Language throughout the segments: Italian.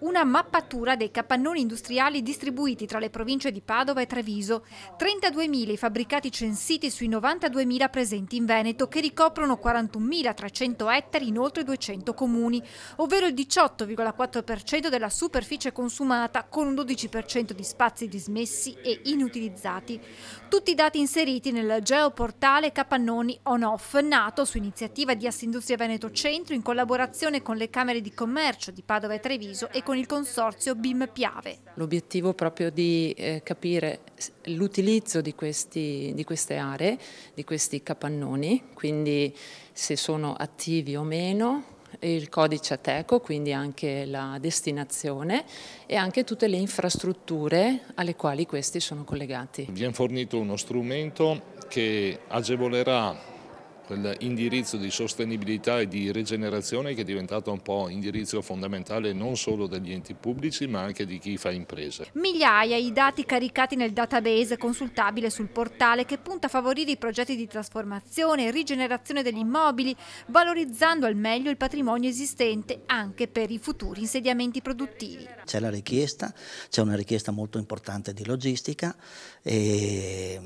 Una mappatura dei capannoni industriali distribuiti tra le province di Padova e Treviso, 32.000 i fabbricati censiti sui 92.000 presenti in Veneto che ricoprono 41.300 ettari in oltre 200 comuni, ovvero il 18,4% della superficie consumata con un 12% di spazi dismessi e inutilizzati. Tutti i dati inseriti nel geoportale Capannoni On-Off, nato su iniziativa di Assindustria Veneto Centro in collaborazione con le Camere di Commercio di Padova e Treviso e con il consorzio BIM Piave. L'obiettivo è proprio di eh, capire l'utilizzo di, di, queste aree, di questi capannoni, quindi se sono attivi o meno, il codice ateco, quindi anche la destinazione e anche tutte le infrastrutture alle quali questi sono collegati. Abbiamo fornito uno strumento che agevolerà quell'indirizzo di sostenibilità e di rigenerazione che è diventato un po' indirizzo fondamentale non solo degli enti pubblici ma anche di chi fa imprese. Migliaia i dati caricati nel database consultabile sul portale che punta a favorire i progetti di trasformazione e rigenerazione degli immobili, valorizzando al meglio il patrimonio esistente anche per i futuri insediamenti produttivi. C'è la richiesta, c'è una richiesta molto importante di logistica e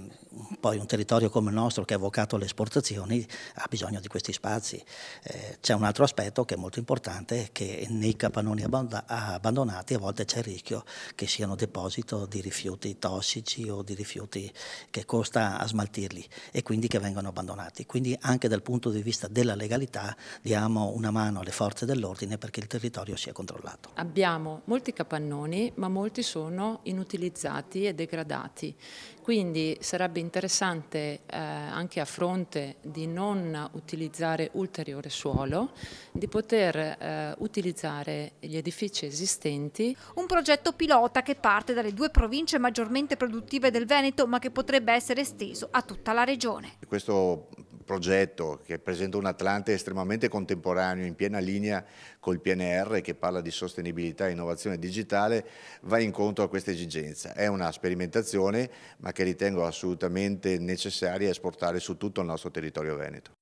poi un territorio come il nostro che è avvocato alle esportazioni ha bisogno di questi spazi. Eh, c'è un altro aspetto che è molto importante, che nei capannoni abbandonati a volte c'è il rischio che siano deposito di rifiuti tossici o di rifiuti che costa a smaltirli e quindi che vengano abbandonati. Quindi anche dal punto di vista della legalità diamo una mano alle forze dell'ordine perché il territorio sia controllato. Abbiamo molti capannoni, ma molti sono inutilizzati e degradati. Quindi sarebbe interessante eh, anche a fronte di non non utilizzare ulteriore suolo, di poter eh, utilizzare gli edifici esistenti. Un progetto pilota che parte dalle due province maggiormente produttive del Veneto ma che potrebbe essere esteso a tutta la regione. Questo progetto che presenta un Atlante estremamente contemporaneo, in piena linea col PNR che parla di sostenibilità e innovazione digitale, va incontro a questa esigenza. È una sperimentazione ma che ritengo assolutamente necessaria esportare su tutto il nostro territorio veneto.